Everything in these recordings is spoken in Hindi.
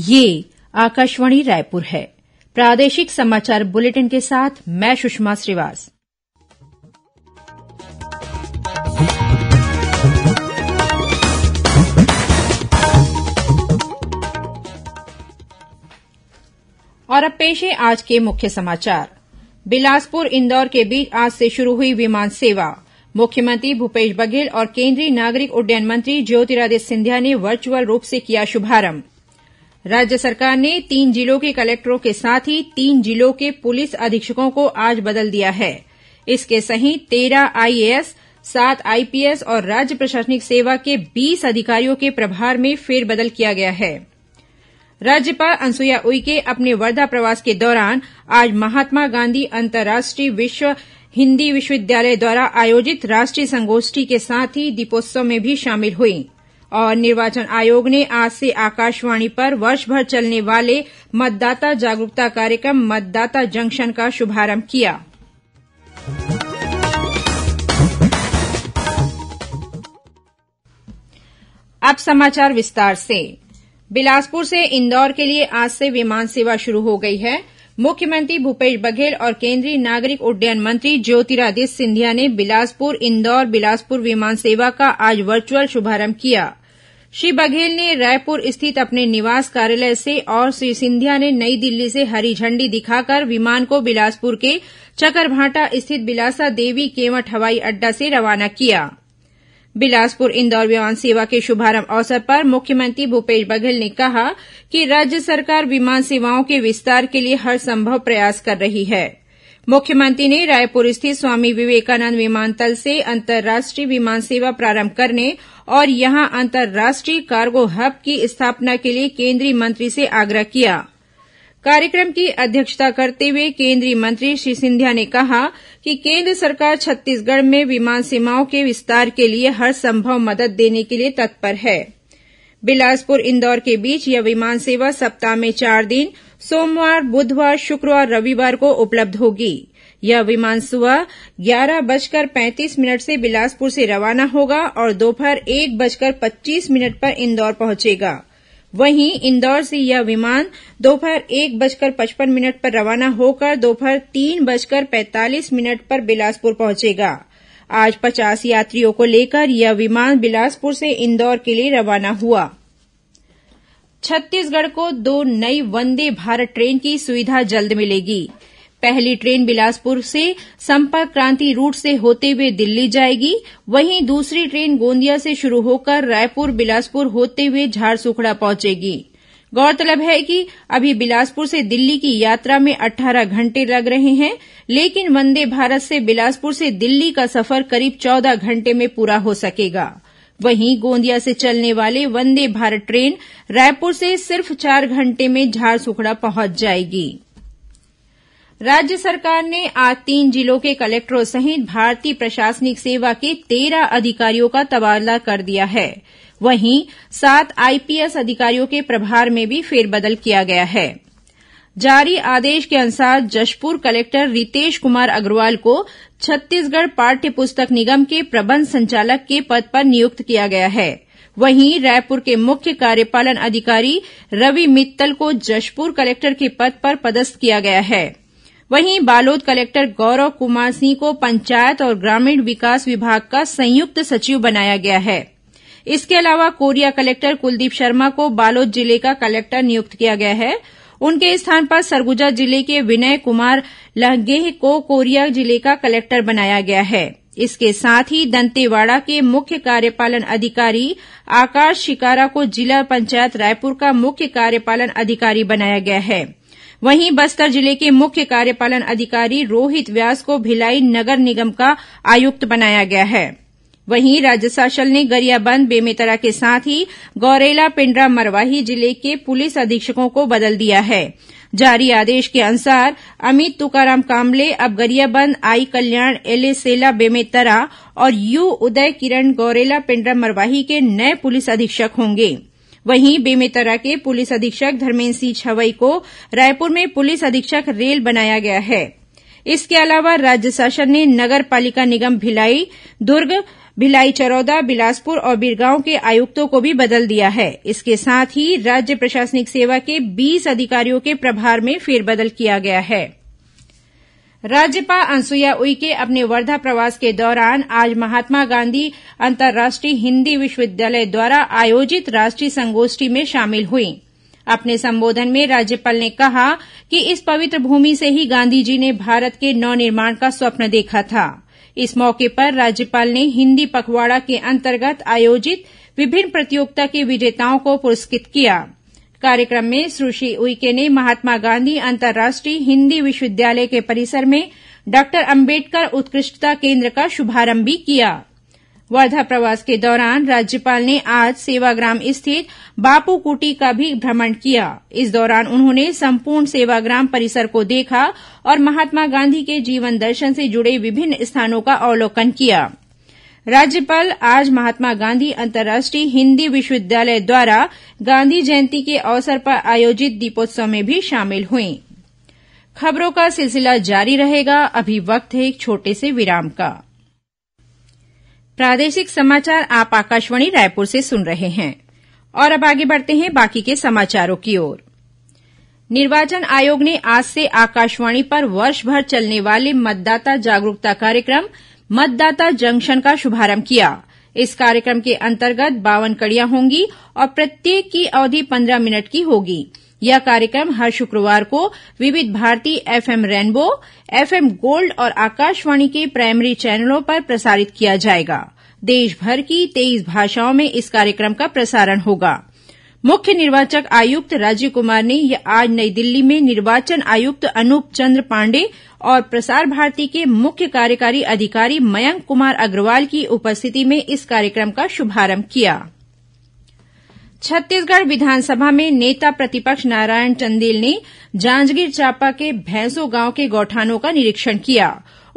ये आकाशवाणी रायपुर है प्रादेशिक समाचार बुलेटिन के साथ मैं सुषमा श्रीवास और अब पेश है आज के मुख्य समाचार बिलासपुर इंदौर के बीच आज से शुरू हुई विमान सेवा मुख्यमंत्री भूपेश बघेल और केंद्रीय नागरिक उड्डयन मंत्री ज्योतिरादित्य सिंधिया ने वर्चुअल रूप से किया शुभारंभ राज्य सरकार ने तीन जिलों के कलेक्टरों के साथ ही तीन जिलों के पुलिस अधीक्षकों को आज बदल दिया है इसके सहित तेरह आईएएस सात आईपीएस और राज्य प्रशासनिक सेवा के बीस अधिकारियों के प्रभार में फेरबदल किया गया है राज्यपाल अनुसुईया उइके अपने वर्धा प्रवास के दौरान आज महात्मा गांधी अंतर्राष्ट्रीय विश्व हिन्दी विश्वविद्यालय द्वारा आयोजित राष्ट्रीय संगोष्ठी के साथ ही दीपोत्सव में भी शामिल हुईं और निर्वाचन आयोग ने आज से आकाशवाणी पर वर्षभर चलने वाले मतदाता जागरूकता कार्यक्रम मतदाता जंक्शन का शुभारंभ किया अब समाचार विस्तार से बिलासपुर से इंदौर के लिए आज से विमान सेवा शुरू हो गई है मुख्यमंत्री भूपेश बघेल और केंद्रीय नागरिक उड्डयन मंत्री ज्योतिरादित्य सिंधिया ने बिलासपुर इंदौर बिलासपुर विमान सेवा का आज वर्चुअल शुभारंभ किया श्री बघेल ने रायपुर स्थित अपने निवास कार्यालय से और श्री सिंधिया ने नई दिल्ली से हरी झंडी दिखाकर विमान को बिलासपुर के चकरभाटा स्थित बिलासा देवी केवट हवाई अड्डा से रवाना किया बिलासपुर इंदौर विमान सेवा के शुभारंभ अवसर पर मुख्यमंत्री भूपेश बघेल ने कहा कि राज्य सरकार विमान सेवाओं के विस्तार के लिए हर संभव प्रयास कर रही है मुख्यमंत्री ने रायपुर स्थित स्वामी विवेकानंद विमानतल से अंतर्राष्ट्रीय विमान सेवा प्रारंभ करने और यहां अंतर्राष्ट्रीय कार्गो हब की स्थापना के लिए केंद्रीय मंत्री से आग्रह किया कार्यक्रम की अध्यक्षता करते हुए केंद्रीय मंत्री श्री सिंधिया ने कहा कि केंद्र सरकार छत्तीसगढ़ में विमान सेवाओं के विस्तार के लिए हर संभव मदद देने के लिए तत्पर है बिलासपुर इंदौर के बीच यह विमान सेवा सप्ताह में चार दिन सोमवार बुधवार शुक्रवार रविवार को उपलब्ध होगी यह विमान सुबह ग्यारह बजकर पैंतीस मिनट से बिलासपुर से रवाना होगा और दोपहर एक बजकर पच्चीस मिनट पर इंदौर पहुंचेगा वहीं इंदौर से यह विमान दोपहर एक बजकर पचपन मिनट पर रवाना होकर दोपहर तीन बजकर पैंतालीस मिनट पर बिलासपुर पहुंचेगा आज पचास यात्रियों को लेकर यह विमान बिलासपुर से इंदौर के लिए रवाना हुआ छत्तीसगढ़ को दो नई वंदे भारत ट्रेन की सुविधा जल्द मिलेगी पहली ट्रेन बिलासपुर से संपर्क क्रांति रूट से होते हुए दिल्ली जाएगी वहीं दूसरी ट्रेन गोंदिया से शुरू होकर रायपुर बिलासपुर होते हुए झारसुखड़ा पहुंचेगी गौरतलब है कि अभी बिलासपुर से दिल्ली की यात्रा में 18 घंटे लग रहे हैं लेकिन वंदे भारत से बिलासपुर से दिल्ली का सफर करीब 14 घंटे में पूरा हो सकेगा वहीं गोंदिया से चलने वाले वंदे भारत ट्रेन रायपुर से सिर्फ चार घंटे में झारसुखड़ा पहुंच जाएगी राज्य सरकार ने आज तीन जिलों के कलेक्टरों सहित भारतीय प्रशासनिक सेवा के तेरह अधिकारियों का तबादला कर दिया है वहीं सात आईपीएस अधिकारियों के प्रभार में भी फेरबदल किया गया है जारी आदेश के अनुसार जशपुर कलेक्टर रितेश कुमार अग्रवाल को छत्तीसगढ़ पाठ्य पुस्तक निगम के प्रबंध संचालक के पद पर नियुक्त किया गया है वहीं रायपुर के मुख्य कार्यपालन अधिकारी रवि मित्तल को जशपुर कलेक्टर के पद पर पदस्थ किया गया है वहीं बालोद कलेक्टर गौरव कुमार सिंह को पंचायत और ग्रामीण विकास विभाग का संयुक्त सचिव बनाया गया है इसके अलावा कोरिया कलेक्टर कुलदीप शर्मा को बालोद जिले का कलेक्टर नियुक्त किया गया है उनके स्थान पर सरगुजा जिले के विनय कुमार लहगेह को कोरिया जिले का कलेक्टर बनाया गया है इसके साथ ही दंतेवाड़ा के मुख्य कार्यपालन अधिकारी आकाश शिकारा को जिला पंचायत रायपुर का मुख्य कार्यपालन अधिकारी बनाया गया है वहीं बस्तर जिले के मुख्य कार्यपालन अधिकारी रोहित व्यास को भिलाई नगर निगम का आयुक्त बनाया गया है वहीं राज्य शासन ने गरियाबंद बेमेतरा के साथ ही गौरेला पिंडरा मरवाही जिले के पुलिस अधीक्षकों को बदल दिया है जारी आदेश के अनुसार अमित तुकाराम कामले अब गरियाबंद आई कल्याण एलेसेला बेमेतरा और यू उदय किरण गौरेला पिंडरा मरवाही के नए पुलिस अधीक्षक होंगे वहीं बेमेतरा के पुलिस अधीक्षक धर्मेन्द्र सिंह छवई को रायपुर में पुलिस अधीक्षक रेल बनाया गया है इसके अलावा राज्य शासन ने नगर पालिका निगम भिलाई दुर्ग भिलाई चरौदा बिलासपुर और बिरगांव के आयुक्तों को भी बदल दिया है इसके साथ ही राज्य प्रशासनिक सेवा के बीस अधिकारियों के प्रभार में फेरबदल किया गया है राज्यपाल अनुसुईया उइके अपने वर्धा प्रवास के दौरान आज महात्मा गांधी अंतर्राष्ट्रीय हिन्दी विश्वविद्यालय द्वारा आयोजित राष्ट्रीय संगोष्ठी में शामिल हुई अपने संबोधन में राज्यपाल ने कहा कि इस पवित्र भूमि से ही गांधी जी ने भारत के नवनिर्माण का स्वप्न देखा था इस मौके पर राज्यपाल ने हिन्दी पखवाड़ा के अंतर्गत आयोजित विभिन्न प्रतियोगिता के विजेताओं को पुरस्कृत किया कार्यक्रम में सुश्री उइके ने महात्मा गांधी अंतर्राष्ट्रीय हिन्दी विश्वविद्यालय के परिसर में डॉक्टर अंबेडकर उत्कृष्टता केन्द्र का शुभारंभ भी किया वर्धा प्रवास के दौरान राज्यपाल ने आज सेवाग्राम स्थित बापू कुटी का भी भ्रमण किया इस दौरान उन्होंने संपूर्ण सेवाग्राम परिसर को देखा और महात्मा गांधी के जीवन दर्शन से जुड़े विभिन्न स्थानों का अवलोकन किया राज्यपाल आज महात्मा गांधी अंतर्राष्ट्रीय हिन्दी विश्वविद्यालय द्वारा गांधी जयंती के अवसर पर आयोजित दीपोत्सव में भी शामिल हुए खबरों का सिलसिला जारी रहेगा अभी वक्त है एक छोटे से विराम का निर्वाचन आयोग निर्वाचन आयोग ने आज से आकाशवाणी पर वर्षभर चलने वाले मतदाता जागरूकता कार्यक्रम मतदाता जंक्शन का शुभारंभ किया इस कार्यक्रम के अंतर्गत बावन कड़ियां होंगी और प्रत्येक की अवधि पंद्रह मिनट की होगी यह कार्यक्रम हर शुक्रवार को Vividh Bharati FM rainbow FM gold और आकाशवाणी के प्राइमरी चैनलों पर प्रसारित किया जाएगा देशभर की तेईस भाषाओं में इस कार्यक्रम का प्रसारण होगा मुख्य निर्वाचन आयुक्त राजीव कुमार ने आज नई दिल्ली में निर्वाचन आयुक्त अनूप चंद्र पांडे और प्रसार भारती के मुख्य कार्यकारी अधिकारी मयंक कुमार अग्रवाल की उपस्थिति में इस कार्यक्रम का शुभारंभ किया छत्तीसगढ़ विधानसभा में नेता प्रतिपक्ष नारायण चंदेल ने जांजगीर चांपा के भैंसो गांव के गौठानों का निरीक्षण किया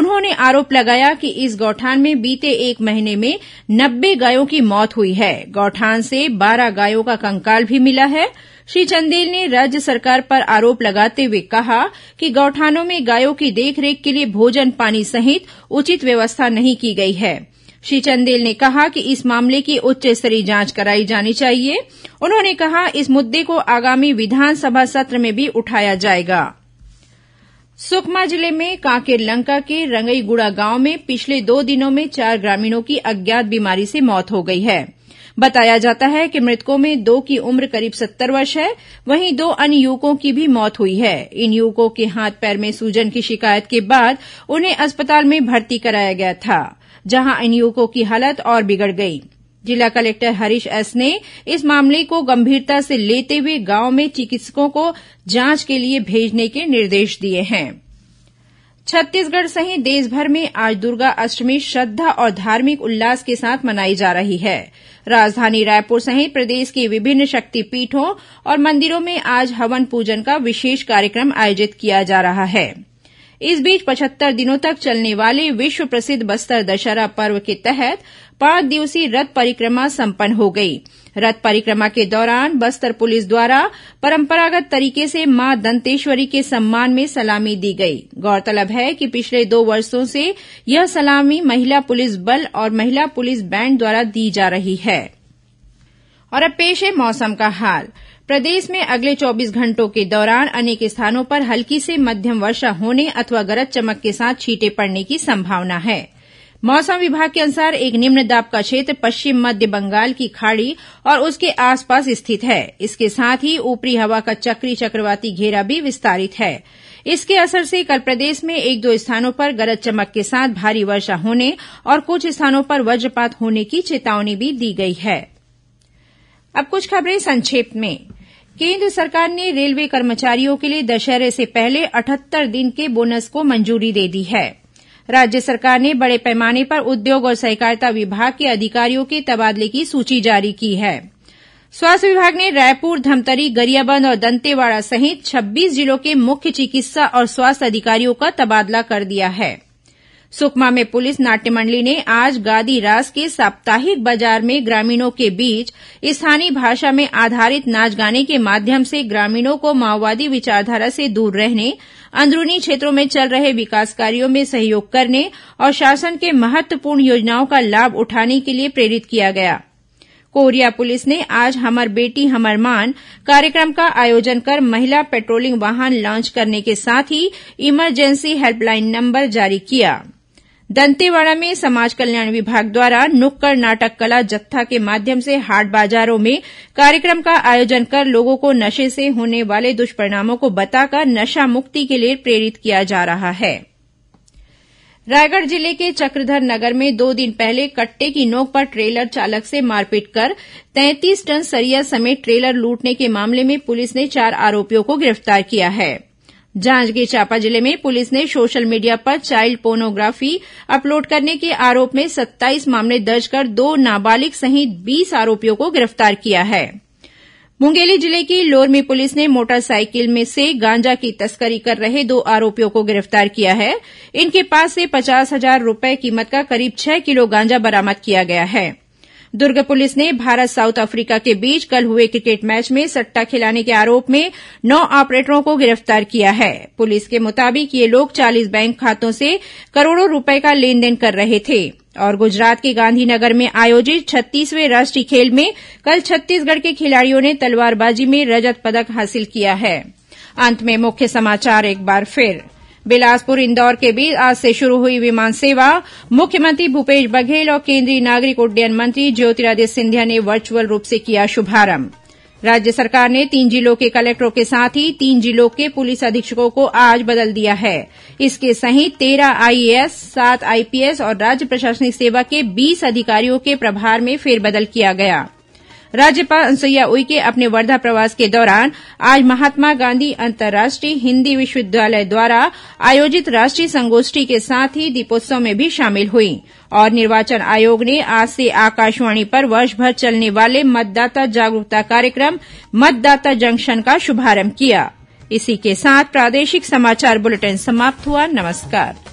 उन्होंने आरोप लगाया कि इस गौठान में बीते एक महीने में नब्बे गायों की मौत हुई है गौठान से बारह गायों का कंकाल भी मिला है श्री चंदेल ने राज्य सरकार पर आरोप लगाते हुए कहा कि गौठानों में गायों की देखरेख के लिए भोजन पानी सहित उचित व्यवस्था नहीं की गई है श्री चंदेल ने कहा कि इस मामले की उच्च स्तरीय जांच कराई जानी चाहिए उन्होंने कहा इस मुद्दे को आगामी विधानसभा सत्र में भी उठाया जाएगा सुकमा जिले में कांकेर लंका के रंगईगुड़ा गांव में पिछले दो दिनों में चार ग्रामीणों की अज्ञात बीमारी से मौत हो गई है बताया जाता है कि मृतकों में दो की उम्र करीब सत्तर वर्ष है वहीं दो अन्य युवकों की भी मौत हुई है इन युवकों के हाथ पैर में सूजन की शिकायत के बाद उन्हें अस्पताल में भर्ती कराया गया था जहां इन युवकों की हालत और बिगड़ गई जिला कलेक्टर हरीश एस ने इस मामले को गंभीरता से लेते हुए गांव में चिकित्सकों को जांच के लिए भेजने के निर्देश दिए हैं छत्तीसगढ़ सहित देशभर में आज दुर्गा अष्टमी श्रद्धा और धार्मिक उल्लास के साथ मनाई जा रही है राजधानी रायपुर सहित प्रदेश के विभिन्न शक्तिपीठों और मंदिरों में आज हवन पूजन का विशेष कार्यक्रम आयोजित किया जा रहा है इस बीच पचहत्तर दिनों तक चलने वाले विश्व प्रसिद्ध बस्तर दशहरा पर्व के तहत पांच दिवसीय रथ परिक्रमा संपन्न हो गई रथ परिक्रमा के दौरान बस्तर पुलिस द्वारा परंपरागत तरीके से मां दंतेश्वरी के सम्मान में सलामी दी गई गौरतलब है कि पिछले दो वर्षों से यह सलामी महिला पुलिस बल और महिला पुलिस बैंड द्वारा दी जा रही है और अब पेश है मौसम का हाल प्रदेश में अगले चौबीस घंटों के दौरान अनेक स्थानों पर हल्की से मध्यम वर्षा होने अथवा गरज चमक के साथ छींटे पड़ने की संभावना है मौसम विभाग के अनुसार एक निम्न दाब का क्षेत्र पश्चिम मध्य बंगाल की खाड़ी और उसके आसपास स्थित है इसके साथ ही ऊपरी हवा का चक्री चक्रवाती घेरा भी विस्तारित है इसके असर से कल प्रदेश में एक दो स्थानों पर गरज चमक के साथ भारी वर्षा होने और कुछ स्थानों पर वज्रपात होने की चेतावनी भी दी गई है अब कुछ खबरें संक्षेप में केन्द्र सरकार ने रेलवे कर्मचारियों के लिए दशहरे से पहले अठहत्तर दिन के बोनस को मंजूरी दे दी है राज्य सरकार ने बड़े पैमाने पर उद्योग और सहकारिता विभाग के अधिकारियों के तबादले की सूची जारी की है स्वास्थ्य विभाग ने रायपुर धमतरी गरियाबंद और दंतेवाड़ा सहित 26 जिलों के मुख्य चिकित्सा और स्वास्थ्य अधिकारियों का तबादला कर दिया है सुकमा में पुलिस नाट्य मंडली ने आज गादी रास के साप्ताहिक बाजार में ग्रामीणों के बीच स्थानीय भाषा में आधारित नाच गाने के माध्यम से ग्रामीणों को माओवादी विचारधारा से दूर रहने अंदरूनी क्षेत्रों में चल रहे विकास कार्यों में सहयोग करने और शासन के महत्वपूर्ण योजनाओं का लाभ उठाने के लिए प्रेरित किया गया कोरिया पुलिस ने आज हमर बेटी हमर मान कार्यक्रम का आयोजन कर महिला पेट्रोलिंग वाहन लॉन्च करने के साथ ही इमरजेंसी हेल्पलाइन नंबर जारी किया है दंतेवाड़ा में समाज कल्याण विभाग द्वारा नुक्कड़ नाटक कला जत्था के माध्यम से हाट बाजारों में कार्यक्रम का आयोजन कर लोगों को नशे से होने वाले दुष्परिणामों को बताकर नशा मुक्ति के लिए प्रेरित किया जा रहा है रायगढ़ जिले के चक्रधर नगर में दो दिन पहले कट्टे की नोक पर ट्रेलर चालक से मारपीट कर तैंतीस टन सरिया समेत ट्रेलर लूटने के मामले में पुलिस ने चार आरोपियों को गिरफ्तार किया है जांजगीर चांपा जिले में पुलिस ने सोशल मीडिया पर चाइल्ड पोर्नोग्राफी अपलोड करने के आरोप में सत्ताईस मामले दर्ज कर दो नाबालिग सहित बीस आरोपियों को गिरफ्तार किया है मुंगेली जिले की लोरमी पुलिस ने मोटरसाइकिल में से गांजा की तस्करी कर रहे दो आरोपियों को गिरफ्तार किया है इनके पास से पचास हजार रूपये कीमत का करीब छह किलो गांजा बरामद किया गया है दुर्ग पुलिस ने भारत साउथ अफ्रीका के बीच कल हुए क्रिकेट मैच में सट्टा खिलाने के आरोप में नौ ऑपरेटरों को गिरफ्तार किया है पुलिस के मुताबिक ये लोग चालीस बैंक खातों से करोड़ों रूपये का लेनदेन कर रहे थे और गुजरात के गांधीनगर में आयोजित छत्तीसवें राष्ट्रीय खेल में कल छत्तीसगढ़ के खिलाड़ियों ने तलवारबाजी में रजत पदक हासिल किया है अंत में मुख्य समाचार एक बार फिर बिलासपुर इंदौर के बीच आज से शुरू हुई विमान सेवा मुख्यमंत्री भूपेश बघेल और केंद्रीय नागरिक उड्डयन मंत्री ज्योतिरादित्य सिंधिया ने वर्चुअल रूप से किया शुभारंभ राज्य सरकार ने तीन जिलों के कलेक्टरों के साथ ही तीन जिलों के पुलिस अधीक्षकों को आज बदल दिया है इसके सहित तेरह आईएएस सात आईपीएस और राज्य प्रशासनिक सेवा के बीस अधिकारियों के प्रभार में फेरबदल किया गया है राज्यपाल अनुसुईया उइके अपने वर्धा प्रवास के दौरान आज महात्मा गांधी अंतर्राष्ट्रीय हिन्दी विश्वविद्यालय द्वारा आयोजित राष्ट्रीय संगोष्ठी के साथ ही दीपोत्सव में भी शामिल हुई और निर्वाचन आयोग ने आज से आकाशवाणी पर वर्षभर चलने वाले मतदाता जागरूकता कार्यक्रम मतदाता जंक्शन का शुभारंभ किया इसी के साथ प्रादेशिक समाचार बुलेटिन समाप्त हुआ नमस्कार